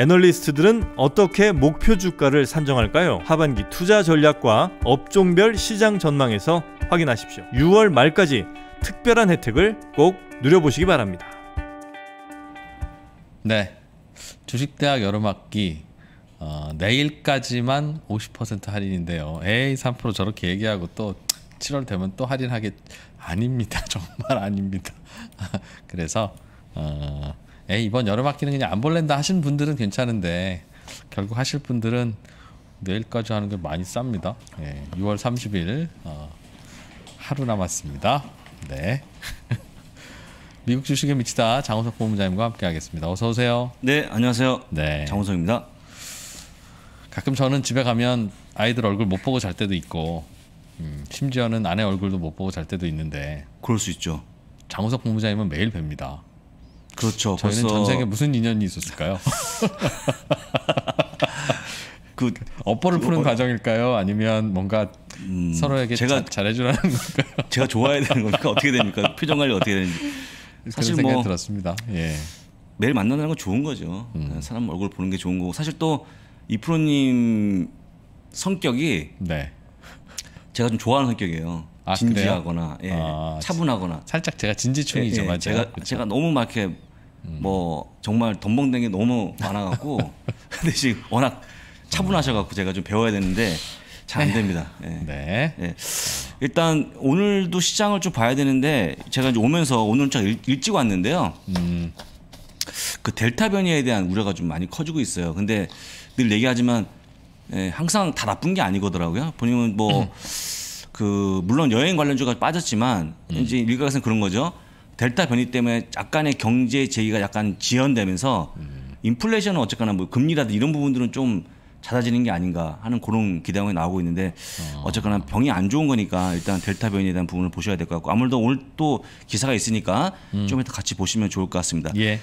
애널리스트들은 어떻게 목표 주가를 산정할까요? 하반기 투자 전략과 업종별 시장 전망에서 확인하십시오. 6월 말까지 특별한 혜택을 꼭 누려보시기 바랍니다. 네. 주식대학 여름학기 어, 내일까지만 50% 할인인데요. 에이 3% 저렇게 얘기하고 또 7월 되면 또 할인하게 아닙니다. 정말 아닙니다. 그래서 어, 에이, 예, 이번 여름 학기는 그냥 안 볼랜다 하신 분들은 괜찮은데 결국 하실 분들은 내일까지 하는 게 많이 쌉니다. 예, 6월 30일 어, 하루 남았습니다. 네. 미국 주식에 미치다 장호석 본부장님과 함께하겠습니다. 어서 오세요. 네, 안녕하세요. 네, 장호석입니다. 가끔 저는 집에 가면 아이들 얼굴 못 보고 잘 때도 있고 음, 심지어는 아내 얼굴도 못 보고 잘 때도 있는데 그럴 수 있죠. 장호석 본부장님은 매일 뵙니다. 그렇죠. 저희는 전쟁에 무슨 인연이 있었을까요? 그 업보를 푸는 어, 과정일까요? 아니면 뭔가 음, 서로에게 제가 잘해주라는 건가요? 제가 좋아야 되는 겁니까? 어떻게 됩니까? 표정 관리 어떻게 되는지 사실 그런 뭐 들었습니다. 예. 매일 만나는 건 좋은 거죠. 음. 예, 사람 얼굴 보는 게 좋은 거고 사실 또 이프로님 성격이 네. 제가 좀 좋아하는 성격이에요. 아, 진지하거나 예, 아, 차분하거나 살짝 제가 진지충이죠, 예, 예, 맞아요. 제가 그렇 제가 너무 막 이렇게 음. 뭐 정말 덤벙된 게 너무 많아갖고 근데 지금 워낙 차분하셔갖고 제가 좀 배워야 되는데 잘안 네. 됩니다. 예. 네. 네. 네. 일단 오늘도 시장을 좀 봐야 되는데 제가 이제 오면서 오늘 좀 일찍 왔는데요. 음. 그 델타 변이에 대한 우려가 좀 많이 커지고 있어요. 근데 늘 얘기하지만 예, 항상 다 나쁜 게 아니거더라고요. 본인은 뭐그 음. 물론 여행 관련주가 빠졌지만 음. 이제 일각에서는 그런 거죠. 델타 변이 때문에 약간의 경제 제기가 약간 지연되면서 음. 인플레이션은 어쨌거나 뭐 금리라든 지 이런 부분들은 좀 잦아지는 게 아닌가 하는 그런 기대감이 나오고 있는데 어. 쨌거나 병이 안 좋은 거니까 일단 델타 변이에 대한 부분을 보셔야 될 것 같고 아무래도 오늘 또 기사가 있으니까 음. 좀 이따 같이 보시면 좋을 것 같습니다. 예.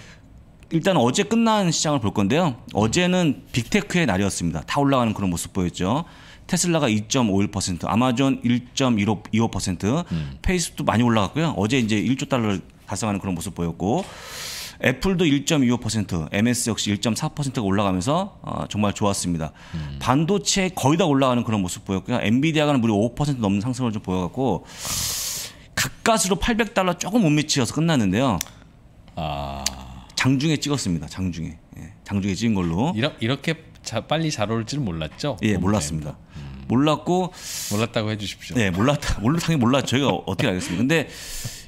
일단 어제 끝난 시장을 볼 건데요. 어제는 빅테크의 날이었습니다. 다 올라가는 그런 모습 보였죠. 테슬라가 2.51%, 아마존 1.25%, 음. 페이스북도 많이 올라갔고요. 어제 이제 1조 달러를 달성하는 그런 모습 보였고 애플도 1.25%, MS 역시 1.4%가 올라가면서 어, 정말 좋았습니다. 음. 반도체 거의 다 올라가는 그런 모습 보였고요. 엔비디아가는 무려 5% 넘는 상승을 좀 보여갖고 가까스로 800달러 조금 못 미치어서 끝났는데요. 아... 장중에 찍었습니다. 장중에. 예, 장중에 찍은 걸로. 이렇게 자, 빨리 잘 올줄 몰랐죠? 예, 몰랐습니다. 음. 몰랐고 몰랐다고 해주십시오. 네, 몰랐다. 몰라 당연히 몰랐. 저희가 어떻게 알겠습니까? 근데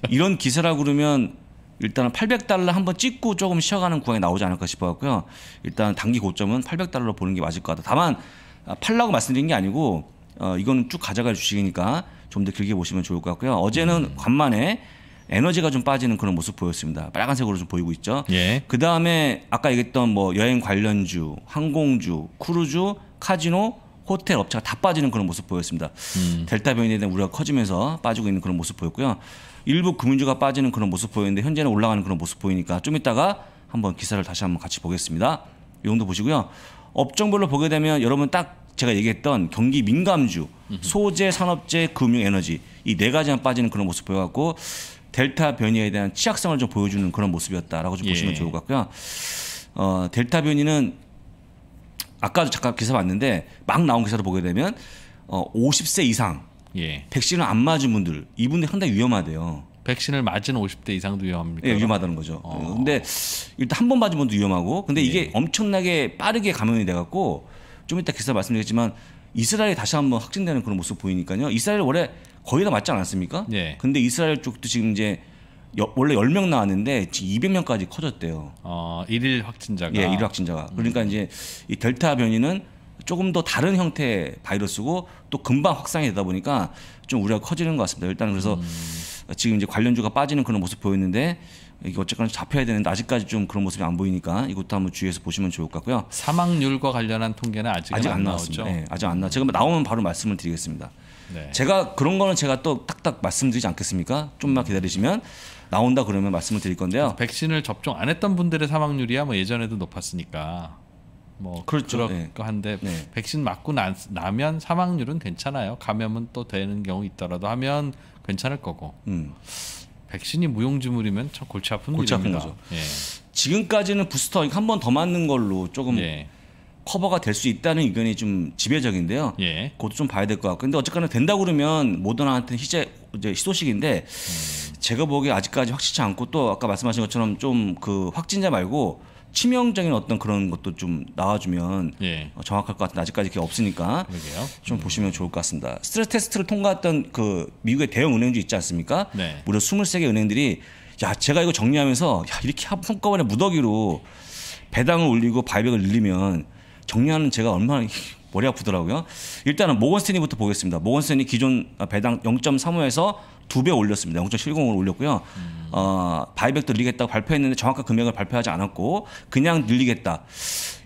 이런 기세라 그러면 일단은 800달러 한번 찍고 조금 쉬어가는 구간이 나오지 않을까 싶어갖고요. 일단 단기 고점은 800달러 보는 게 맞을 것 같다. 다만 아, 팔라고 말씀드린 게 아니고 어, 이건 쭉 가져갈 주식이니까 좀 더 길게 보시면 좋을 것 같고요. 어제는 음. 간만에 에너지가 좀 빠지는 그런 모습 보였습니다. 빨간색으로 좀 보이고 있죠. 예. 그 다음에 아까 얘기했던 뭐 여행 관련주, 항공주, 크루즈, 카지노, 호텔 업체가 다 빠지는 그런 모습 보였습니다. 음. 델타 변이에 대한 우려가 커지면서 빠지고 있는 그런 모습 보였고요. 일부 금융주가 빠지는 그런 모습 보였는데 현재는 올라가는 그런 모습 보이니까 좀 이따가 한번 기사를 다시 한번 같이 보겠습니다. 이 정도 보시고요. 업종별로 보게 되면 여러분 딱 제가 얘기했던 경기 민감주, 소재, 산업재, 금융, 에너지 이 네 가지만 빠지는 그런 모습 보여갖고 델타 변이에 대한 취약성을 좀 보여주는 그런 모습이었다라고 좀 예. 보시면 좋을 것 같고요. 어, 델타 변이는 아까도 잠깐 기사 봤는데 막 나온 기사를 보게 되면 어, 50세 이상 예. 백신을 안 맞은 분들 이분들 상당히 위험하대요. 백신을 맞은 50대 이상도 위험합니다. 예, 위험하다는 거죠. 어. 예, 근데 일단 한 번 맞은 분도 위험하고 근데 이게 예. 엄청나게 빠르게 감염이 돼 갖고 좀 이따 기사 말씀드리겠지만 이스라엘이 다시 한번 확진되는 그런 모습 보이니까요. 이스라엘 원래 거의 다 맞지 않았습니까? 예. 근데 이스라엘 쪽도 지금 이제 여, 원래 10명 나왔는데 지금 200명까지 커졌대요. 어, 일일 확진자가. 예, 일일 확진자가. 그러니까 음. 이제 이 델타 변이는 조금 더 다른 형태의 바이러스고 또 금방 확산이 되다 보니까 좀 우려가 커지는 것 같습니다. 일단 그래서 음. 지금 이제 관련주가 빠지는 그런 모습 보였는데 이게 어쨌거나 잡혀야 되는데 아직까지 좀 그런 모습이 안 보이니까 이것도 한번 주의해서 보시면 좋을 것 같고요. 사망률과 관련한 통계는 아직 안, 안 나왔죠. 네, 예, 아직 안 나. 왔 제가 나오면 바로 말씀을 드리겠습니다. 네. 제가 그런 거는 제가 또 딱딱 말씀드리지 않겠습니까? 좀만 음. 기다리시면 나온다 그러면 말씀을 드릴 건데요. 백신을 접종 안 했던 분들의 사망률이야 뭐 예전에도 높았으니까 뭐 그렇죠. 그렇고 네. 한데 네. 백신 맞고 나, 나면 사망률은 괜찮아요. 감염은 또 되는 경우 있더라도 하면 괜찮을 거고. 음. 백신이 무용지물이면 참 골치 아픈 일입니다. 거죠. 예. 지금까지는 부스터 한 번 더 맞는 걸로 조금 예. 커버가 될 수 있다는 의견이 좀 지배적인데요. 예. 그것도 좀 봐야 될 것 같고. 근데 어쨌거나 된다 고 그러면 모더나한테 는 희재 이제 희소식인데 음. 제가 보기에 아직까지 확실치 않고 또 아까 말씀하신 것처럼 좀 그 확진자 말고 치명적인 어떤 그런 것도 좀 나와주면 예. 어, 정확할 것 같은데 아직까지 그게 없으니까 그러게요. 좀 음. 보시면 좋을 것 같습니다. 스트레스 테스트를 통과했던 그 미국의 대형 은행주 있지 않습니까? 네. 무려 23개 은행들이 야 제가 이거 정리하면서 야 이렇게 한꺼번에 무더기로 배당을 올리고 발백을 늘리면 정리하는 제가 얼마나 머리 아프더라고요. 일단은 모건스탠리부터 보겠습니다. 모건스탠리 기존 배당 0.35에서 두 배 올렸습니다. 0 7 0로 올렸고요. 음. 어, 바이백 늘리겠다고 발표했는데 정확한 금액을 발표하지 않았고 그냥 늘리겠다.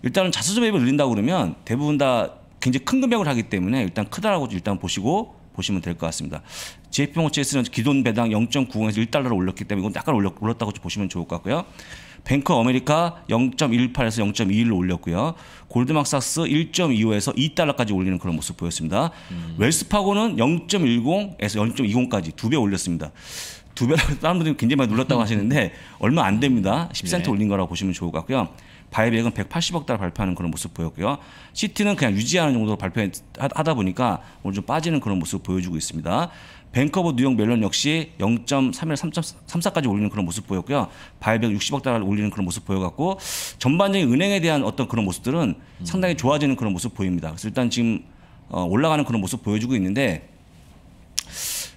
일단은 자수조 매입을 늘린다고 그러면 대부분 다 굉장히 큰 금액을 하기 때문에 일단 크다라고 일단 보시고 보시면 될 것 같습니다. JP모치에서는 기존 배당 0.90에서 1달러로 올렸기 때문에 이건 약간 올렸, 다고 보시면 좋을 것 같고요. 뱅크 아메리카 0.18에서 0.21로 올렸고요. 골드만삭스 1.25에서 2달러까지 올리는 그런 모습 보였습니다. 음. 웰스파고는 0.10에서 0.20까지 두 배 올렸습니다. 두 배라고 다른 분들이 굉장히 많이 눌렀다고 하시는데 얼마 안 됩니다. 10센트 네. 예. 올린 거라고 보시면 좋을 것 같고요. 바이백은 180억 달러 발표하는 그런 모습 보였고요. 시티는 그냥 유지하는 정도로 발표하다 보니까 오늘 좀 빠지는 그런 모습 보여주고 있습니다. 뱅커버 뉴욕 멜론 역시 0.31, 3.34까지 올리는 그런 모습 보였고요. 발백 60억 달러를 올리는 그런 모습 보여갖고 전반적인 은행에 대한 어떤 그런 모습들은 음. 상당히 좋아지는 그런 모습 보입니다. 그래서 일단 지금 어, 올라가는 그런 모습 보여주고 있는데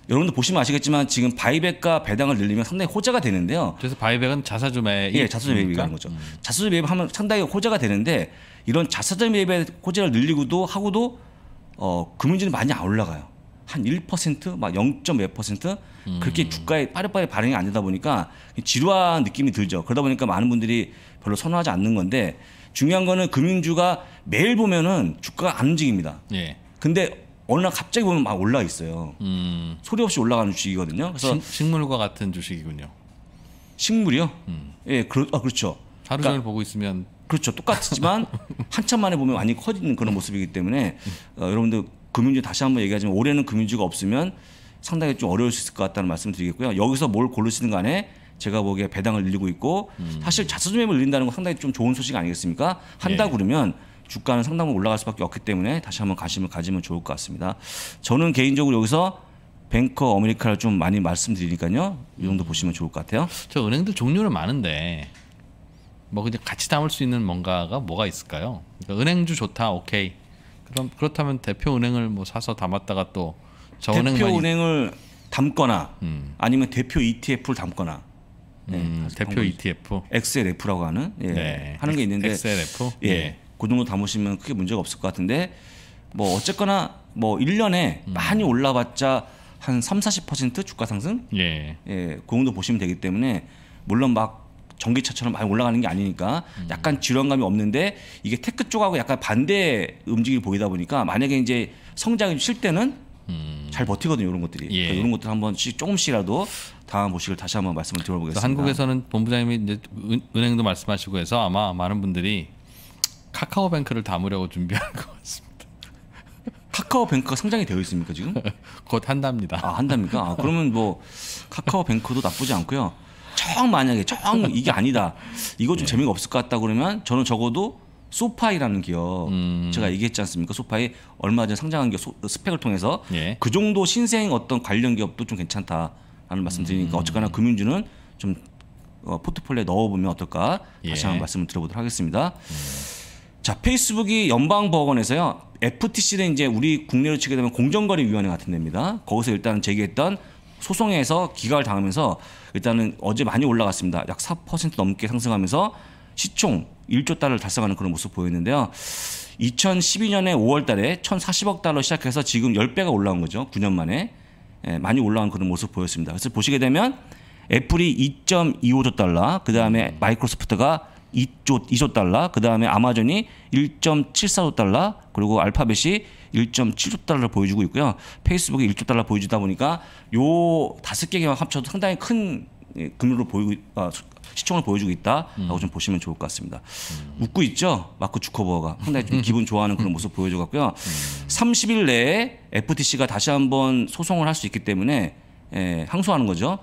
여러분들 보시면 아시겠지만 지금 바이백과 배당을 늘리면 상당히 호재가 되는데요. 그래서 바이백은 자사주 매입. 예, 자사주 매입이라는 거죠. 음. 자사주 매입하면 상당히 호재가 되는데 이런 자사주 매입의 호재를 늘리고도 하고도 어, 금융주는 많이 안 올라가요. 한 1%막 0.몇 퍼센트 음. 그렇게 주가에 빠르빠르 반응이 안 되다 보니까 지루한 느낌이 들죠. 그러다 보니까 많은 분들이 별로 선호하지 않는 건데 중요한 거는 금융주가 매일 보면은 주가가 안 움직입니다. 예. 근데 어느 날 갑자기 보면 막 올라 있어요. 음. 소리 없이 올라가는 주식이거든요. 그래서 식, 식물과 같은 주식이군요. 식물이요? 음. 예, 그러, 아, 그렇죠. 하루 그러니까, 보고 있으면 그렇죠. 똑같지만 한참 만에 보면 많이 커지는 그런 모습이기 때문에 음. 어, 여러분들 금융주 다시 한번 얘기하지만 올해는 금융주가 없으면 상당히 좀 어려울 수 있을 것 같다는 말씀을 드리겠고요. 여기서 뭘 고르시는 간에 제가 보기에 배당을 늘리고 있고 음. 사실 자수 매매를 늘린다는 건 상당히 좀 좋은 소식 아니겠습니까? 한다 예. 그러면 주가는 상당히 올라갈 수밖에 없기 때문에 다시 한번 관심을 가지면 좋을 것 같습니다. 저는 개인적으로 여기서 뱅커 어메리카를 좀 많이 말씀드리니까요. 이 정도 음. 보시면 좋을 것 같아요. 저 은행들 종류는 많은데 뭐 그냥 같이 담을 수 있는 뭔가가 뭐가 있을까요? 그러니까 은행주 좋다, 오케이. 그럼 그렇다면 대표 은행을 뭐 사서 담았다가 또 저은행 대표 은행을 담거나 음. 아니면 대표 ETF를 담거나 네, 음, 대표 ETF XLF라고 하는 예, 네. 하는 게 있는데 XLF 예, 네. 그 정도 담으시면 크게 문제가 없을 것 같은데 뭐 어쨌거나 뭐 1년에 음. 많이 올라봤자 한 3, 40% 주가 상승 예. 예, 그 정도 보시면 되기 때문에 물론 막 전기차처럼 많이 올라가는 게 아니니까 음. 약간 지루한감이 없는데 이게 테크 쪽하고 약간 반대 움직임이 보이다 보니까 만약에 이제 성장이 쉴 때는 음. 잘 버티거든요 이런 것들이 예. 그러니까 이런 것들 한번씩 조금씩이라도 다음 보시길 다시 한번 말씀을 드려보겠습니다. 한국에서는 본부장님이 이제 은, 행도 말씀하시고 해서 아마 많은 분들이 카카오뱅크를 담으려고 준비한것 같습니다. 카카오뱅크가 성장이 되어 있습니까 지금? 곧 한답니다. 아 한답니까? 아, 그러면 뭐 카카오뱅크도 나쁘지 않고요. 정 만약에 정 이게 아니다. 이거 좀 네. 재미가 없을 것 같다 그러면 저는 적어도 소파이라는 기업 음. 제가 얘기했지 않습니까? 소파이 얼마 전에 상장한 기업 어, 스펙을 통해서 예. 그 정도 신생 어떤 관련 기업도 좀 괜찮다라는 말씀드리니까 음. 어쨌거나 금융주는 좀 어, 포트폴리오에 넣어보면 어떨까 예. 다시 한번 말씀을 드려보도록 하겠습니다. 음. 자 페이스북이 연방 법원에서요 FTC는 이제 우리 국내로 치게 되면 공정거래위원회 같은 데입니다. 거기서 일단 제기했던 소송에서 기각을 당하면서 일단은 어제 많이 올라갔습니다. 약 4% 넘게 상승하면서 시총 1조 달러를 달성하는 그런 모습 보였는데요. 2012년에 5월 달에 1,040억 달러 시작해서 지금 10배가 올라온 거죠. 9년 만에. 예, 많이 올라온 그런 모습 보였습니다. 그래서 보시게 되면 애플이 2.25조 달러, 그 다음에 마이크로소프트가 2조, 2조 달러, 그 다음에 아마존이 1.74조 달러, 그리고 알파벳이 1.7조 달러를 보여주고 있고요. 페이스북이 1조 달러 보여주다 보니까 요 다섯 개 개만 합쳐도 상당히 큰 예, 금리로 보이고 아, 시청을 보여주고 있다라고 음. 좀 보시면 좋을 것 같습니다. 음. 웃고 있죠, 마크 주커버가 상당히 좀 음. 기분 좋아하는 그런 모습 보여줘갖고요. 음. 30일 내에 FTC가 다시 한번 소송을 할 수 있기 때문에 예, 항소하는 거죠.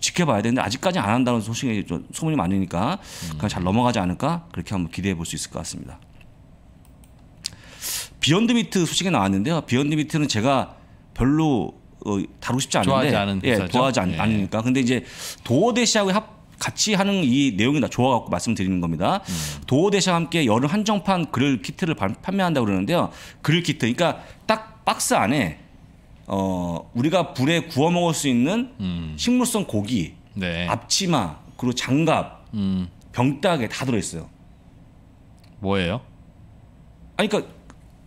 지켜봐야 되는데 아직까지 안 한다는 소식이 좀 소문이 많으니까 그냥 잘 넘어가지 않을까 그렇게 한번 기대해 볼 수 있을 것 같습니다. 비욘드 미트 소식이 나왔는데요. 비욘드 미트는 제가 별로 어, 다루고 싶지 않은데 않은 예, 좋아하지 않, 예. 않으니까. 근데 이제 도어대시하고 합 같이 하는 이 내용이 나 좋아갖고 말씀드리는 겁니다. 음. 도어대시와 함께 열름 한정판 그릴 키트를 판매한다고 그러는데요. 그릴 키트. 그러니까 딱 박스 안에 어, 우리가 불에 구워 먹을 수 있는 음. 식물성 고기, 네. 앞치마, 그리고 장갑, 음. 병따개 다 들어있어요. 뭐예요? 아니, 그러니까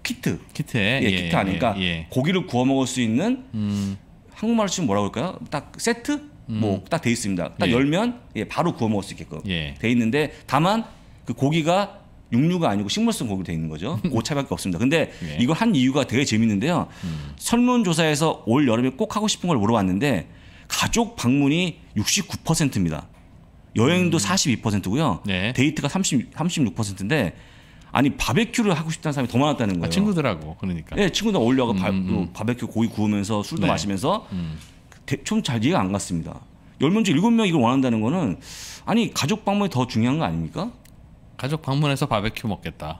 키트. 키트에? 예, 예, 키트 아니까 예, 예. 고기를 구워 먹을 수 있는 음. 한국말로 치면 뭐라고 할까요? 딱 세트? 음. 뭐딱 돼 있습니다. 딱 예. 열면 예 바로 구워 먹을 수 있게끔 예. 돼 있는데 다만 그 고기가 육류가 아니고 식물성 고기로 되어 있는 거죠. 오차밖에 없습니다. 근데 네. 이거 한 이유가 되게 재밌는데요. 음. 설문조사에서 올 여름에 꼭 하고 싶은 걸 물어봤는데 가족 방문이 69%입니다. 여행도 음. 42%고요. 네. 데이트가 30, 36%인데 아니 바베큐를 하고 싶다는 사람이 더 많았다는 아, 거예요. 아, 친구들하고 그러니까. 예, 네, 친구들 어울려가 음, 음, 음. 바, 베큐 고기 구우면서 술도 네. 마시면서 음. 좀잘 이해가 안 갔습니다. 열문중 일곱 명이 이걸 원한다는 거는 아니 가족 방문이 더 중요한 거 아닙니까? 가족 방문해서 바베큐 먹겠다.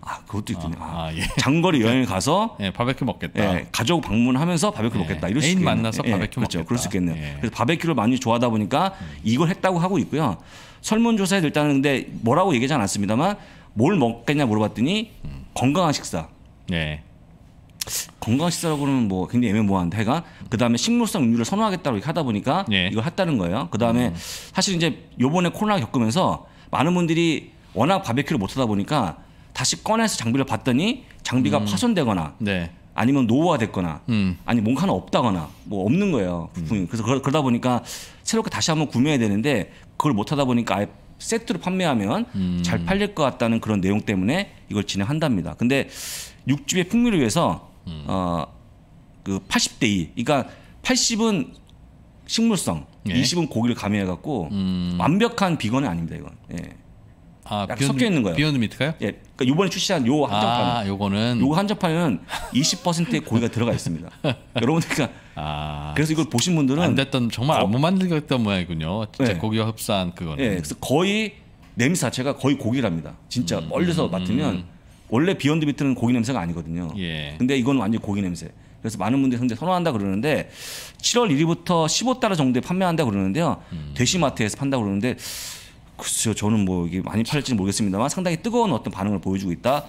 아 그것도 있군요. 아, 아, 예. 장거리 여행 네. 가서 예, 바베큐 먹겠다. 예, 가족 방문하면서 바베큐 예, 먹겠다. 이런 애인 만나서 예, 바베큐 먹겠다. 그렇죠. 그럴 수 있겠네요. 예. 그래서 바베큐를 많이 좋아하다 보니까 음. 이걸 했다고 하고 있고요. 설문조사에도 일단은 근데 뭐라고 얘기하지 않았습니다만 뭘 먹겠냐 물어봤더니 음. 건강한 식사. 네. 건강 식사라고 그러면 뭐 굉장히 애매모호한데 해가 그다음에 식물성 음료를 선호하겠다고 이렇게 하다 보니까 예. 이걸 했다는 거예요. 그다음에 음. 사실 이제 요번에 코로나 겪으면서 많은 분들이 워낙 바베큐를 못하다 보니까 다시 꺼내서 장비를 봤더니 장비가 음. 파손되거나 네. 아니면 노후화됐거나 음. 아니 뭔가 하나 없다거나 뭐 없는 거예요 부품이 음. 그래서 그러, 다 보니까 새롭게 다시 한번 구매해야 되는데 그걸 못하다 보니까 아예 세트로 판매하면 음. 잘 팔릴 것 같다는 그런 내용 때문에 이걸 진행한답니다 근데 육즙의 풍미를 위해서 음. 어그 80대 2 그러니까 80은 식물성 예? 20은 고기를 가미해 갖고 음. 완벽한 비건은 아닙니다 이건 예. 아, 약간 비욘 섞여 있는 거예요. 비욘드 미트가요? 예. 그러니까 요번에 출시한 요 한정판. 아, 요거는 요거 한정판은 20%의 고기가 들어가 있습니다. 여러분 그러니까 아, 그래서 이걸 보신 분들은 안 됐던 정말 아무 만들겠던 모양이군요. 진짜 네. 고기와 흡사한 그거는. 예. 그래서 거의 냄새 자체가 거의 고기랍니다. 진짜 음, 멀리서 음, 맡으면 음. 원래 비욘드 미트는 고기 냄새가 아니거든요. 예. 근데 이건 완전 고기 냄새. 그래서 많은 분들이 굉장 선호한다 그러는데 7월 1일부터 15달러 정도에 판매한다 그러는데요. 음. 대시마트에서 판다 그러는데 글쎄요, 저는 뭐 이게 많이 팔릴지 는 모르겠습니다만 상당히 뜨거운 어떤 반응을 보여주고 있다.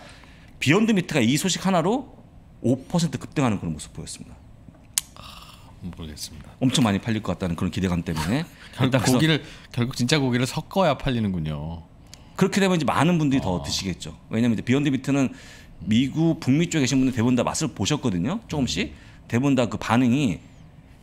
비욘드 미트가 이 소식 하나로 5% 급등하는 그런 모습 보였습니다. 아, 모르겠습니다. 엄청 많이 팔릴 것 같다는 그런 기대감 때문에 결국 고기를 결국 진짜 고기를 섞어야 팔리는군요. 그렇게 되면 이제 많은 분들이 아. 더 드시겠죠. 왜냐하면 비욘드 미트는 미국 북미 쪽에 계신 분들 대부분 다 맛을 보셨거든요. 조금씩 음. 대부분 다그 반응이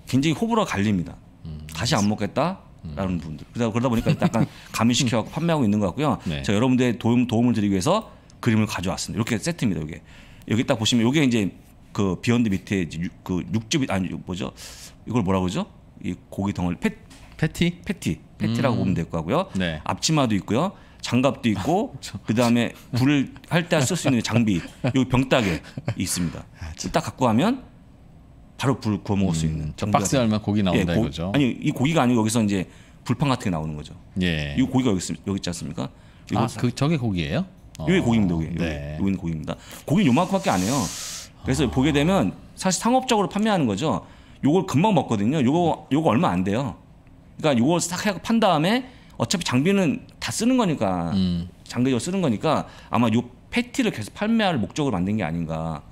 굉장히 호불호 갈립니다. 음, 다시 안 먹겠다. 라는 분들. 그러다 보니까 약간 감이 시켜 갖고 판매하고 있는 것 같고요. 네. 자, 여러분들의 도움, 도움을 드리기 위해서 그림을 가져왔습니다. 이렇게 세트입니다. 이게 여기 딱 보시면 이게 이제 그 비욘드 밑에 그 육즙이 아니 뭐죠? 이걸 뭐라 고 그러죠? 이 고기 덩어리 패 패티 패티 패티라고 음. 보면 될 거고요. 네. 앞치마도 있고요. 장갑도 있고 그다음에 불을 할 때 쓸 수 있는 장비 이 병따개 있습니다. 아, 딱 갖고 가면 바로 불 구워 먹을 수 음. 있는 저 박스에 얼마 고기 나온다 예, 고, 이거죠. 아니 이 고기가 아니고 여기서 이제 불판 같은 게 나오는 거죠. 예. 이 고기가 여기, 여기 있지 않습니까? 아, 그 저게 고기예요? 이게 어, 고기입니다. 네. 여기. 네. 여기는 고기입니다. 고기 요만큼밖에 안 해요. 그래서 어. 보게 되면 사실 상업적으로 판매하는 거죠. 요걸 금방 먹거든요. 요거 요거 얼마 안 돼요. 그러니까 요거 싹 해서 판 다음에 어차피 장비는 다 쓰는 거니까 음. 장비 이 쓰는 거니까 아마 요 패티를 계속 판매할 목적으로 만든 게 아닌가.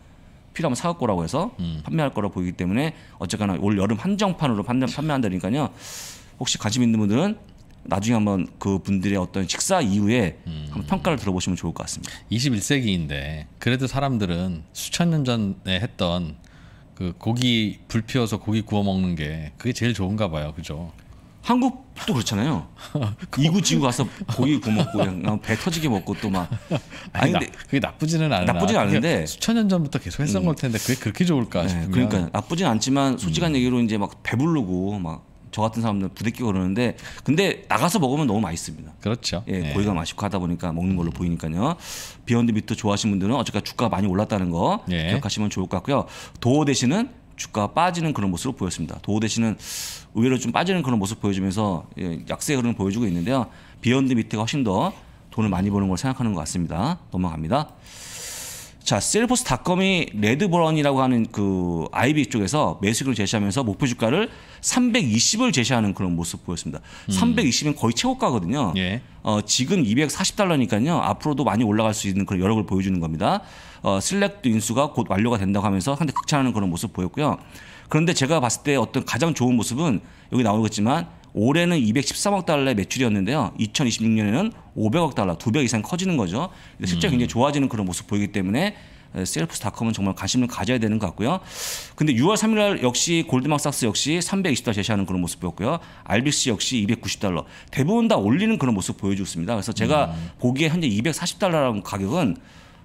필요하면 사갖고라고 해서 음. 판매할 거라 고 보이기 때문에 어쨌거나 올 여름 한정판으로 판매, 판매한다니까요. 혹시 관심 있는 분들은 나중에 한번 그 분들의 어떤 식사 이후에 음. 한번 평가를 들어보시면 좋을 것 같습니다. 21세기인데 그래도 사람들은 수천 년 전에 했던 그 고기 불 피워서 고기 구워 먹는 게 그게 제일 좋은가 봐요. 그죠? 한국도 그렇잖아요. 이구 지구 가서 고기 구먹고 배 터지게 먹고 또 막. 아니, 아니 근데 나, 그게 나쁘지는 않아. 나쁘진 않은데 수천 년 전부터 계속 했던 음. 걸 텐데 그게 그렇게 좋을까 네, 싶으면. 네, 그러니까 나쁘진 않지만 솔직한 음. 얘기로 이제 막 배부르고 막. 저 같은 사람들 부대끼고 그러는데 근데 나가서 먹으면 너무 맛있습니다. 그렇죠. 예, 네. 고기가 맛있고 하다 보니까 먹는 걸로 보이니까요. 비욘드 미트 좋아하시는 분들은 어쨌든 주가 많이 올랐다는 거 네. 기억하시면 좋을 것 같고요. 도어 대신은 주가가 빠지는 그런 모습을 보였습니다. 도우 대신은 의외로 좀 빠지는 그런 모습 보여주면서 예, 약세 흐름을 보여주고 있는데요. 비욘드 미트가 훨씬 더 돈을 많이 버는 걸 생각하는 것 같습니다. 넘어갑니다. 자, 셀포스닷컴이 레드버런이라고 하는 그 IB 쪽에서 매수기를 제시하면서 목표 주가를 320을 제시하는 그런 모습 보였습니다. 음. 320은 거의 최고가거든요. 예. 어, 지금 240달러니까요. 앞으로도 많이 올라갈 수 있는 그런 여력을 보여주는 겁니다. 어, 슬랙도 인수가 곧 완료가 된다고 하면서 상당히 극찬하는 그런 모습 보였고요. 그런데 제가 봤을 때 어떤 가장 좋은 모습은 여기 나오겠지만 올해는 213억 달러의 매출이었는데요. 2026년에는 500억 달러, 두배 이상 커지는 거죠. 실제 음. 굉장히 좋아지는 그런 모습 보이기 때문에 셀프스닷컴은 정말 관심을 가져야 되는 것 같고요. 근데 6월 3일 날 역시 골드만삭스 역시 320달러 제시하는 그런 모습 보였고요. RBC 역시 290달러. 대부분 다 올리는 그런 모습 보여주고 있습니다. 그래서 제가 음. 보기에 현재 240달러라는 가격은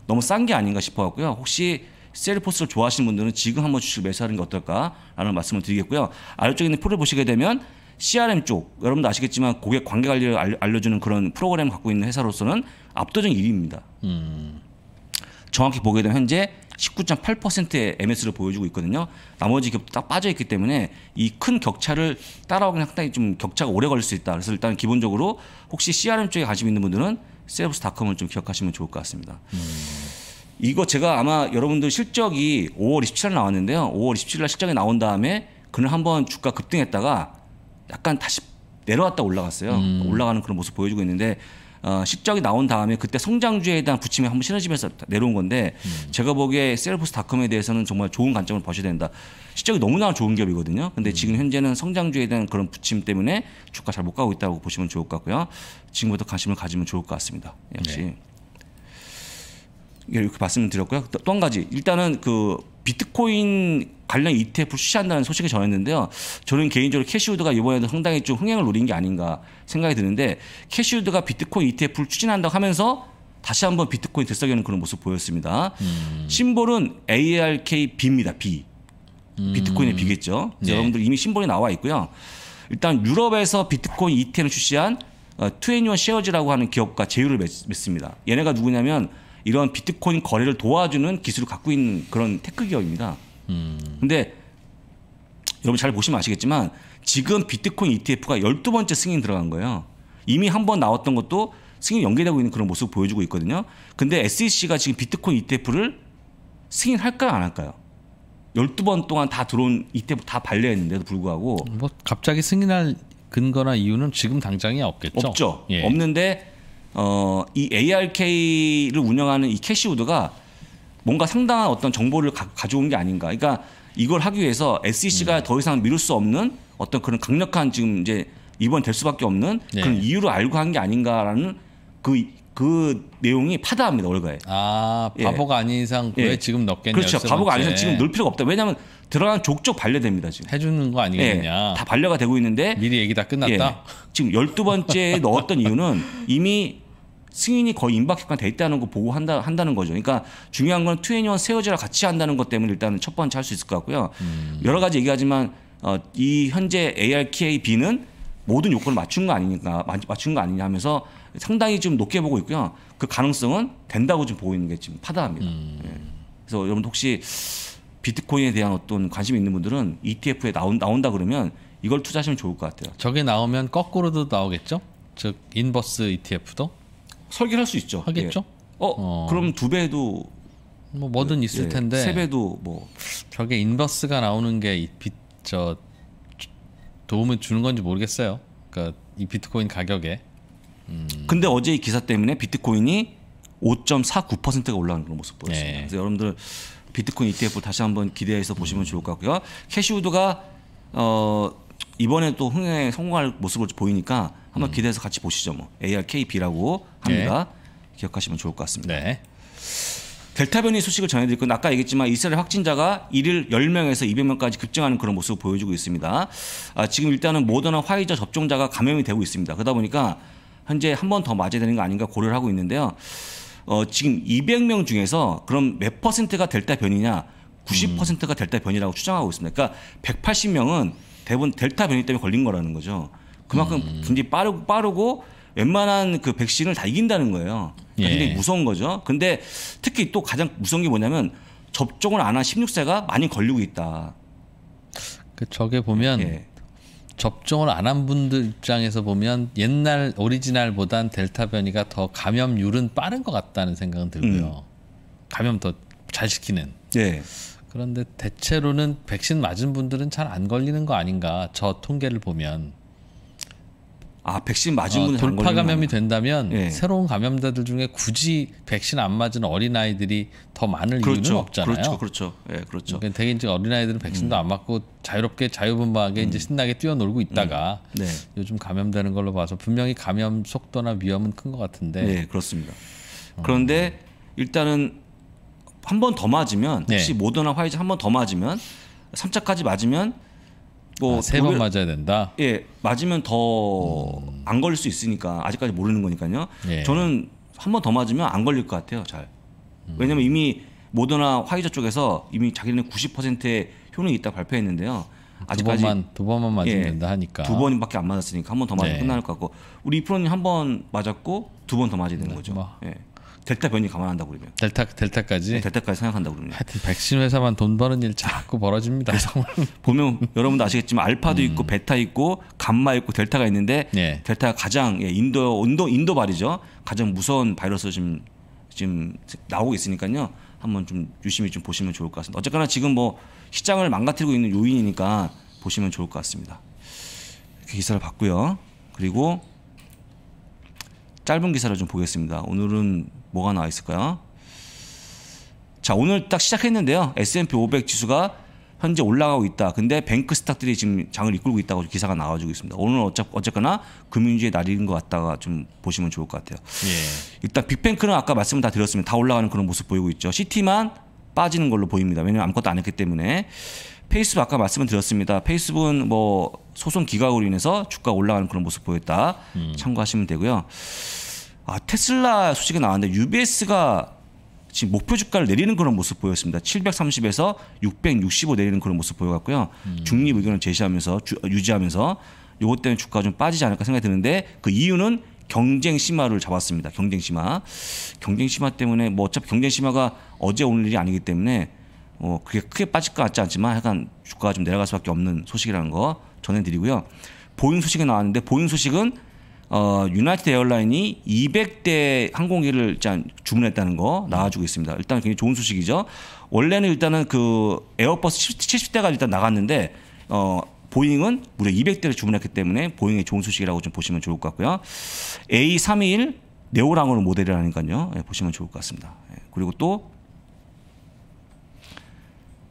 너무 싼 게 아닌가 싶어 갖고요. 혹시 셀포스를 좋아하시는 분들은 지금 한번 주식 매수하는 게 어떨까라는 말씀을 드리겠고요. 아래쪽에 있는 표를 보시게 되면 CRM 쪽 여러분도 아시겠지만 고객 관계 관리를 알려, 주는 그런 프로그램 을 갖고 있는 회사로서는 압도적 1위입니다. 음. 정확히 보게 되면 현재 19.8%의 MS를 보여주고 있거든요. 나머지 기업도 딱 빠져 있기 때문에 이 큰 격차를 따라오기는 상당히 좀 격차가 오래 걸릴 수 있다. 그래서 일단 기본적으로 혹시 CRM 쪽에 관심 있는 분들은 세브스닷컴을좀 기억하시면 좋을 것 같습니다. 음. 이거 제가 아마 여러분들 실적이 5월 27일 나왔는데요. 5월 27일 실적이 나온 다음에 그날 한번 주가 급등했다가 약간 다시 내려왔다 올라갔어요. 음. 올라가는 그런 모습 보여주고 있는데 어, 실적이 나온 다음에 그때 성장주에 대한 부침이 한번 시너지면서 내려온 건데 음. 제가 보기에 셀프스닷컴에 대해서는 정말 좋은 관점을 보셔야 된다. 실적이 너무나 좋은 기업이거든요. 근데 음. 지금 현재는 성장주에 대한 그런 부침 때문에 주가 잘 못 가고 있다고 보시면 좋을 것 같고요. 지금부터 관심을 가지면 좋을 것 같습니다. 네. 역시. 네. 이렇게 예, 그 말씀을 드렸고요. 또 한 가지 일단은 그 비트코인 관련 ETF 출시한다는 소식이 전했는데요. 저는 개인적으로 캐시우드가 이번에도 상당히 좀 흥행을 노린 게 아닌가 생각이 드는데 캐시우드가 비트코인 ETF를 추진한다고 하면서 다시 한번 비트코인 들썩이는 그런 모습 보였습니다. 음. 심볼은 ARKB입니다. B. 음. 비트코인의 B겠죠. 네. 여러분들 이미 심볼이 나와 있고요. 일단 유럽에서 비트코인 ETF를 출시한 어, 투애니원 셰어즈라고 하는 기업과 제휴를 맺, 습니다 얘네가 누구냐면 이런 비트코인 거래를 도와주는 기술을 갖고 있는 그런 테크 기업입니다. 음. 근데 여러분 잘 보시면 아시겠지만 지금 비트코인 ETF가 열두 번째 승인 들어간 거예요. 이미 한 번 나왔던 것도 승인 연계되고 있는 그런 모습 을 보여주고 있거든요. 근데 SEC가 지금 비트코인 ETF를 승인할까요, 안 할까요? 열두 번 동안 다 들어온 ETF 다발려했는데도 불구하고 뭐 갑자기 승인할 근거나 이유는 지금 당장이 없겠죠. 없죠. 예. 없는데 어, 이 ARK를 운영하는 이 캐시우드가 뭔가 상당한 어떤 정보를 가, 져온게 아닌가. 그러니까 이걸 하기 위해서 SEC가 음. 더 이상 미룰 수 없는 어떤 그런 강력한 지금 이제 이번 될 수밖에 없는 네. 그런 이유를 알고 한 게 아닌가라는 그그 내용이 파다합니다 월가에. 아 바보가 예. 아닌 이상 왜 예. 지금 넣겠냐. 그렇죠. 바보가 아닌 이상 예. 지금 그렇죠. 예. 넣을 필요가 없다. 왜냐하면 드러난 족족 반려됩니다 지금. 해주는 거 아니겠냐. 예. 다 반려가 되고 있는데. 미리 얘기 다 끝났다. 예. 지금 열두 번째 넣었던 이유는 이미 승인이 거의 임박했건 돼 있다는 거 보고 한다 한다는 거죠. 그러니까 중요한 건 투애니원 세워즈라 같이 한다는 것 때문에 일단은 첫 번째 할 수 있을 것 같고요. 음. 여러 가지 얘기하지만 어, 이 현재 ARKB는 모든 요건을 맞춘 거 아니니까 맞춘 거 아니냐 하면서 상당히 좀 높게 보고 있고요. 그 가능성은 된다고 지금 보이는 게 지금 파다합니다. 음. 예. 그래서 여러분 혹시 비트코인에 대한 어떤 관심이 있는 분들은 ETF에 나온, 나온다 그러면 이걸 투자하시면 좋을 것 같아요. 저게 나오면 거꾸로도 나오겠죠? 즉 인버스 ETF도 설계할 수 있죠. 하겠죠? 예. 어, 어, 그럼 두 배도 뭐 뭐든 있을 예, 텐데 세 배도 뭐 저게 인버스가 나오는 게저 이 도움을 주는 건지 모르겠어요. 그러니까 이 비트코인 가격에 근데 어제 이 기사 때문에 비트코인이 5.49%가 올라가는 그런 모습 보였습니다. 네. 그래서 여러분들 비트코인 ETF 다시 한번 기대해서 보시면 좋을 것 같고요. 캐시우드가 어 이번에 또 흥행에 성공할 모습을 보이니까 한번 음. 기대해서 같이 보시죠. 뭐 ARKB라고 합니다. 네. 기억하시면 좋을 것 같습니다. 네. 델타 변이 소식을 전해드릴 건 아까 얘기했지만 이스라엘 확진자가 1일 10명에서 200명까지 급증하는 그런 모습을 보여주고 있습니다. 아, 지금 일단은 모더나 화이자 접종자가 감염이 되고 있습니다. 그러다 보니까 현재 한 번 더 맞아야 되는 거 아닌가 고려를 하고 있는데요. 어, 지금 200명 중에서 그럼 몇 퍼센트가 델타 변이냐? 90%가 델타 변이라고 추정하고 있습니다. 그러니까 180명은 대부분 델타 변이 때문에 걸린 거라는 거죠. 그만큼 음. 굉장히 빠르고 빠르고 웬만한 그 백신을 다 이긴다는 거예요. 그러니까 예. 굉장히 무서운 거죠. 근데 특히 또 가장 무서운 게 뭐냐면 접종을 안 한 16세가 많이 걸리고 있다. 그 저게 보면 예. 접종을 안 한 분들 입장에서 보면 옛날 오리지널보단 델타 변이가 더 감염률은 빠른 것 같다는 생각은 들고요. 음. 감염 더 잘 시키는. 예. 그런데 대체로는 백신 맞은 분들은 잘 안 걸리는 거 아닌가 저 통계를 보면 아 백신 맞은 어, 분이 어, 돌파 감염이 된다면 예. 새로운 감염자들 중에 굳이 백신 안 맞은 어린 아이들이 더 많을 그렇죠. 이유는 없잖아요. 그렇죠, 그렇죠, 예, 그렇죠. 그러니까 대개 이제 어린 아이들은 백신도 음. 안 맞고 자유롭게 자유분방하게 음. 이제 신나게 뛰어놀고 있다가 음. 네. 요즘 감염되는 걸로 봐서 분명히 감염 속도나 위험은 큰 것 같은데. 네, 그렇습니다. 그런데 일단은 한 번 더 맞으면 네. 혹시 네. 모더나 화이자 한 번 더 맞으면 삼차까지 맞으면 뭐 아, 세번 맞아야 된다. 예, 맞으면 더안 음. 걸릴 수 있으니까 아직까지 모르는 거니까요. 예. 저는 한 번 더 맞으면 안 걸릴 것 같아요. 잘. 음. 왜냐면 이미 모더나 화이자 쪽에서 이미 자기는 90%의 효능이 있다 발표했는데요. 아직까지 두 번만 두 번만 맞으면 예, 된다 하니까 두 번밖에 안 맞았으니까 한 번 더 맞으면 네. 끝날 것 같고 우리 이 프로님 한번 맞았고 두 번 더 맞아야 되는 네, 거죠. 뭐. 예. 델타 변이 감안한다고 그러면 델타 델타까지 네, 델타까지 생각한다고 그러면 하여튼 백신 회사만 돈 버는 일 자꾸 벌어집니다. 보면 여러분도 아시겠지만 알파도 음. 있고 베타 있고 감마 있고 델타가 있는데 예. 델타가 가장 예, 인도 인도 인도발이죠. 가장 무서운 바이러스 지금 지금 나오고 있으니까요. 한번 좀 유심히 좀 보시면 좋을 것 같습니다. 어쨌거나 지금 뭐 시장을 망가뜨리고 있는 요인이니까 보시면 좋을 것 같습니다. 이렇게 기사를 봤고요. 그리고 짧은 기사를 좀 보겠습니다. 오늘은 뭐가 나와 있을까요? 자 오늘 딱 시작했는데요. S&P 500 지수가 현재 올라가고 있다. 근데 뱅크 스탁들이 지금 장을 이끌고 있다고 기사가 나와주고 있습니다. 오늘 어차, 어쨌거나 금융주의 날인 것 같다가 좀 보시면 좋을 것 같아요. 예. 일단 빅뱅크는 아까 말씀 을다 드렸습니다. 다 올라가는 그런 모습 보이고 있죠. 시티만 빠지는 걸로 보입니다. 왜냐하면 아무것도 안 했기 때문에 페이스북 아까 말씀을 드렸습니다. 페이스북은 뭐 소송 기각으로 인해서 주가 올라가는 그런 모습 보였다. 음. 참고하시면 되고요. 아, 테슬라 소식이 나왔는데 UBS가 지금 목표 주가를 내리는 그런 모습 보였습니다. 730에서 665 내리는 그런 모습 보여갖고요. 음. 중립 의견을 제시하면서 주, 유지하면서 요것 때문에 주가 가좀 빠지지 않을까 생각이 드는데 그 이유는 경쟁 심화를 잡았습니다. 경쟁 심화. 경쟁 심화 때문에 뭐 어차피 경쟁 심화가 어제 오늘 일이 아니기 때문에 어 그게 크게 빠질 것 같지 않지만 약간 주가가 좀 내려갈 수밖에 없는 소식이라는 거 전해드리고요. 보잉 소식이 나왔는데 보잉 소식은 어, 유나이티드 에어라인이 200대 항공기를 일단 주문했다는 거 나와주고 있습니다. 일단 굉장히 좋은 소식이죠. 원래는 일단은 그 에어버스 70, 대가 일단 나갔는데 어, 보잉은 무려 200대를 주문했기 때문에 보잉의 좋은 소식이라고 좀 보시면 좋을 것 같고요. A321 네오랑으로 모델이라니까요. 예, 보시면 좋을 것 같습니다. 예, 그리고 또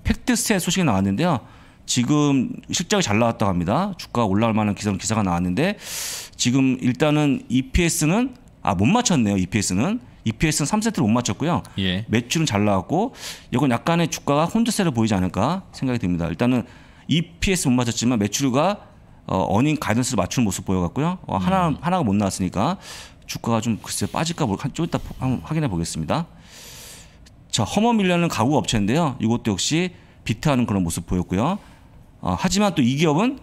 팩트스의 소식이 나왔는데요. 지금 실적이 잘 나왔다고 합니다. 주가 올라올 만한 기사 기사가 나왔는데 지금 일단은 EPS는 아 못 맞췄네요. EPS는 EPS는 3세트를 못 맞췄고요. 예. 매출은 잘 나왔고 이건 약간의 주가가 혼자세를 보이지 않을까 생각이 듭니다. 일단은 EPS 못 맞췄지만 매출과 어, 어닝 가이던스를 맞추는 모습 보여갖고요. 어, 음. 하나 음. 하나가 못 나왔으니까 주가가 좀 글쎄 빠질까 모르겠 좀 이따 한번 확인해 보겠습니다. 자허머밀리는 가구 업체인데요. 이것도 역시 비트하는 그런 모습 보였고요. 어, 하지만 또 이 기업은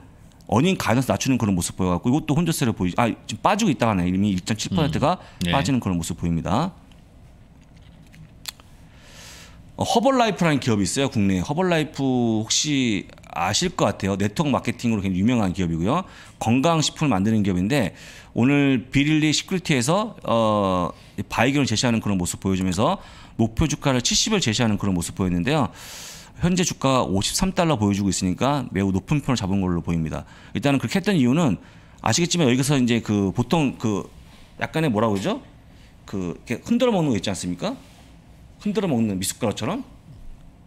어닝 가이던스 낮추는 그런 모습 보여갖고 이것도 혼조세를 보이 아 지금 빠지고 있다가 네 이미 1.7%가 음. 네. 빠지는 그런 모습 보입니다. 어, 허벌라이프라는 기업이 있어요 국내 허벌라이프 혹시 아실 것 같아요 네트워크 마케팅으로 굉장히 유명한 기업이고요 건강식품을 만드는 기업인데 오늘 비릴리 시큐리티에서 어, 바이견을 제시하는 그런 모습 보여주면서 목표 주가를 70을 제시하는 그런 모습 보였는데요 현재 주가가 53달러 보여주고 있으니까 매우 높은 편을 잡은 걸로 보입니다. 일단은 그렇게 했던 이유는 아시겠지만 여기서 이제 그 보통 그 약간의 뭐라 고 그러죠? 그 이렇게 흔들어 먹는 거 있지 않습니까? 흔들어 먹는 미숫가루처럼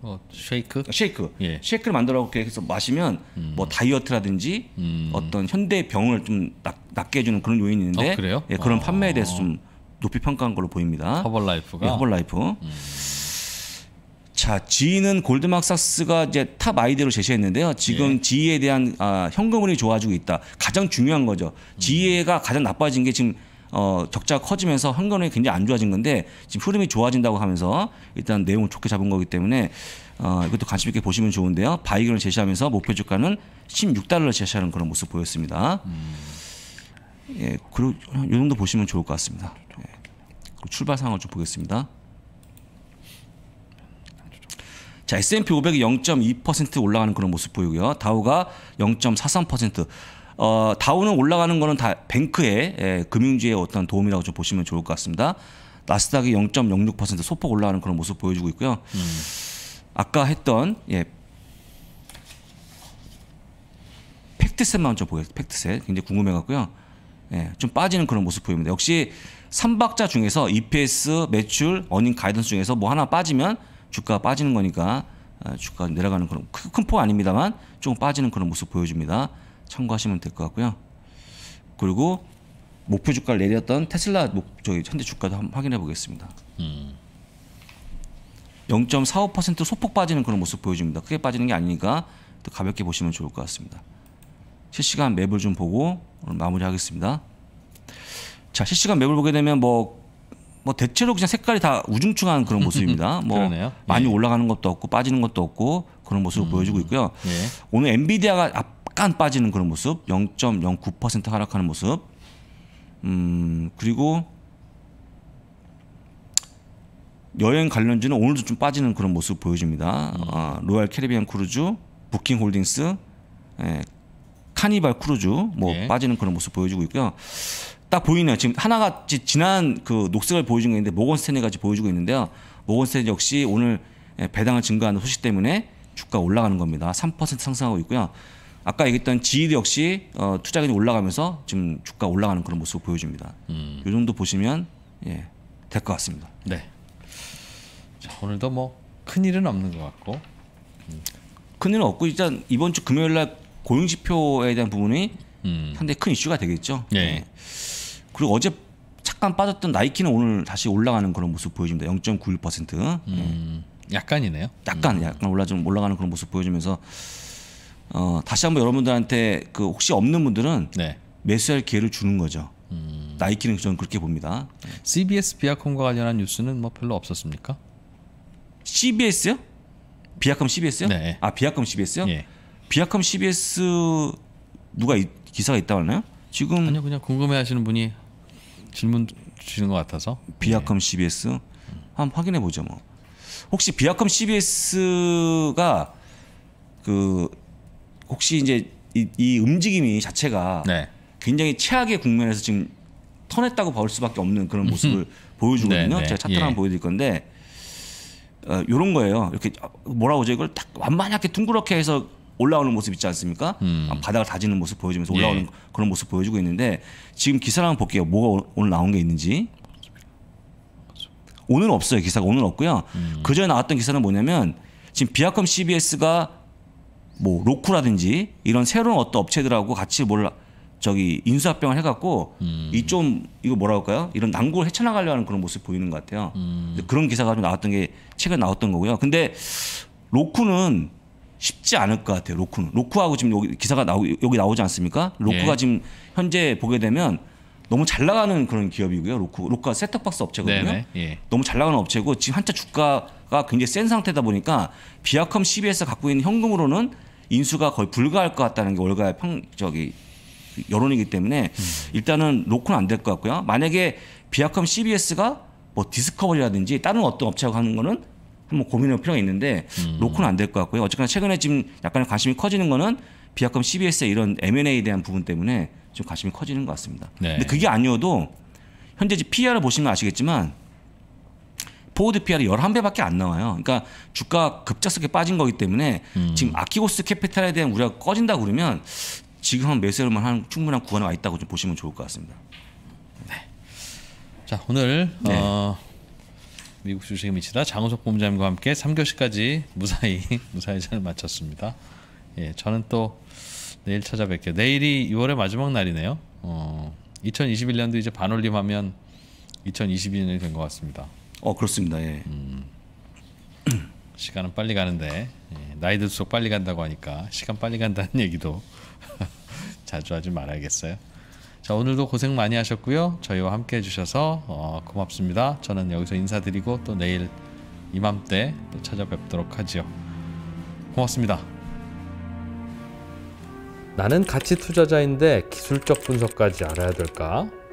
어, 쉐이크? 아, 쉐이크. 예. 쉐이크를 만들어 해서 마시면 음. 뭐 다이어트라든지 음. 어떤 현대 병을 좀 낫, 낫게 해주는 그런 요인이 있는데 어, 그래요? 예, 그런 아. 판매에 대해서 좀 높이 평가한 걸로 보입니다. 허벌라이프가. 예, 허벌라이프. 음. 자, G는 골드막삭스가 이제 탑아이디로 제시했는데요. 지금 예. 네. G에 대한 아, 현금흐름이 좋아지고 있다. 가장 중요한 거죠. 음. G가 가장 나빠진 게 지금 어, 적자가 커지면서 현금흐름이 굉장히 안 좋아진 건데 지금 흐름이 좋아진다고 하면서 일단 내용을 좋게 잡은 거기 때문에 어, 이것도 관심 있게 보시면 좋은데요. 바이견을 제시하면서 목표 주가는 16달러를 제시하는 그런 모습 보였습니다. 음. 예, 그리고 이 정도 보시면 좋을 것 같습니다. 예. 출발 상황을 좀 보겠습니다. 자, S&P 500이 0.2% 올라가는 그런 모습 보이고요. 다우가 0.43%. 어, 다우는 올라가는 거는 다 뱅크의 예, 금융주의 어떤 도움이라고 좀 보시면 좋을 것 같습니다. 나스닥이 0.06% 소폭 올라가는 그런 모습 보여주고 있고요. 음. 아까 했던 예, 팩트셋만 좀 보겠습니다. 팩트셋 굉장히 궁금해갖고요. 예, 좀 빠지는 그런 모습 보입니다. 역시 삼박자 중에서 EPS, 매출, 어닝 가이던스 중에서 뭐 하나 빠지면 주가가 빠지는 거니까 아, 주가 내려가는 그런 큰 폭 아닙니다만 조금 빠지는 그런 모습 보여줍니다. 참고하시면 될 것 같고요. 그리고 목표 주가를 내렸던 테슬라 목, 저기 현대 주가도 한번 확인해 보겠습니다. 음. 0.45% 소폭 빠지는 그런 모습 보여줍니다. 크게 빠지는 게 아니니까 더 가볍게 보시면 좋을 것 같습니다. 실시간 맵을 좀 보고 마무리하겠습니다. 자 실시간 맵을 보게 되면 뭐뭐 대체로 그냥 색깔이 다 우중충한 그런 모습입니다. 뭐 그러네요. 많이 예. 올라가는 것도 없고 빠지는 것도 없고 그런 모습을 음. 보여주고 있고요. 예. 오늘 엔비디아가 약간 빠지는 그런 모습, 0.09% 하락하는 모습. 음 그리고 여행 관련주는 오늘도 좀 빠지는 그런 모습 보여줍니다. 음. 아, 로얄 캐리비안 크루즈, 부킹홀딩스, 예, 카니발 크루즈 뭐 예. 빠지는 그런 모습 보여주고 있고요. 딱 보이네요. 지금 하나가 지난 그 녹색을 보여준 게 있는데 모건 스탠리까지 보여주고 있는데요. 모건 스탠리 역시 오늘 예, 배당을 증가하는 소식 때문에 주가 올라가는 겁니다. 3% 상승하고 있고요. 아까 얘기했던 지일 역시 어, 투자금이 올라가면서 지금 주가 올라가는 그런 모습을 보여줍니다. 음. 이 정도 보시면 예, 될것 같습니다. 네. 자, 오늘도 뭐 큰 일은 없는 것 같고 음. 큰 일은 없고 일단 이번 주 금요일 날 고용 지표에 대한 부분이 음. 상당히 큰 이슈가 되겠죠. 예. 네. 예. 그리고 어제 잠깐 빠졌던 나이키는 오늘 다시 올라가는 그런 모습 보여줍니다. 0.91%. 음, 예. 약간이네요. 약간 음. 약간 올라 좀 올라가는 그런 모습 보여주면서 어, 다시 한번 여러분들한테 그 혹시 없는 분들은 네. 매수할 기회를 주는 거죠. 음. 나이키는 저는 그렇게 봅니다. CBS 비아콤과 관련한 뉴스는 뭐 별로 없었습니까? CBS요? 비아컴 CBS요? 네. 아 비아컴 CBS요? 예. 비아컴 CBS 누가 이, 기사가 있다고 하나요? 지금 아니요 그냥 궁금해하시는 분이 질문 주시는 것 같아서 비약금 네. CBS 음. 한번 확인해 보죠 뭐 혹시 비약금 CBS가 그 혹시 이제 이, 이 움직임이 자체가 네. 굉장히 최악의 국면에서 지금 터냈다고볼 수밖에 없는 그런 모습을 보여주거든요. 네네. 네. 제가 차트 예. 한번 보여드릴 건데 어, 요런 거예요. 이렇게 뭐라고 하죠 이걸 딱 완만하게 둥그렇게 해서 올라오는 모습 있지 않습니까? 음. 아, 바닥을 다지는 모습 보여주면서 예. 올라오는 예. 그런 모습 보여주고 있는데 지금 기사를 한번 볼게요. 뭐가 오늘 나온 게 있는지. 오늘 없어요. 기사가 오늘 없고요. 음. 그 전에 나왔던 기사는 뭐냐면 지금 비아컴 CBS가 뭐 로쿠라든지 이런 새로운 어떤 업체들하고 같이 뭘 저기 인수합병을 해갖고 음. 이좀 이거 뭐라 할까요? 이런 난국을 헤쳐나가려 하는 그런 모습 보이는 것 같아요. 음. 그런 기사가 좀 나왔던 게 최근 나왔던 거고요. 근데 로쿠는 쉽지 않을 것 같아요. 로크는로크하고 지금 여기 기사가 나오 여기 나오지 않습니까? 로크가 예. 지금 현재 보게 되면 너무 잘 나가는 그런 기업이고요. 로크로크가 세탁박스 업체거든요. 네, 네. 예. 너무 잘 나가는 업체고 지금 한자 주가가 굉장히 센 상태다 보니까 비아컴 CBS 갖고 있는 현금으로는 인수가 거의 불가할 것 같다는 게 월가의 평 저기 여론이기 때문에 음. 일단은 로크는안 될 것 같고요. 만약에 비아컴 CBS가 뭐 디스커버리라든지 다른 어떤 업체하고 하는 거는 한번 고민해볼 필요가 있는데 음. 로코는 안 될 것 같고요. 어쨌거나 최근에 지금 약간의 관심이 커지는 거는 비약금 CBS의 이런 M&A에 대한 부분 때문에 좀 관심이 커지는 것 같습니다. 네. 근데 그게 아니어도 현재 PR을 보시면 아시겠지만 포워드 PR이 11배밖에 안 나와요. 그러니까 주가 급작스럽게 빠진 거기 때문에 음. 지금 아키고스 캐피탈에 대한 우려가 꺼진다 그러면 지금 은매수로만한 충분한 구간에 와 있다고 좀 보시면 좋을 것 같습니다. 네. 자 오늘 네. 어... 미국 주식의 미치다 장우석 본부장님과 함께 3교시까지 무사히 무사히 잘 마쳤습니다. 예, 저는 또 내일 찾아뵐게요. 내일이 6월의 마지막 날이네요. 어, 2021년도 이제 반올림하면 2022년이 된 것 같습니다. 어 그렇습니다. 예. 음, 시간은 빨리 가는데 예, 나이 들수록 빨리 간다고 하니까 시간 빨리 간다는 얘기도 자주 하지 말아야겠어요. 자, 오늘도 고생 많이 하셨고요. 저희와 함께 해주셔서 어, 고맙습니다. 저는 여기서 인사드리고 또 내일 이맘때 또 찾아뵙도록 하지요. 고맙습니다. 나는 가치 투자자인데 기술적 분석까지 알아야 될까?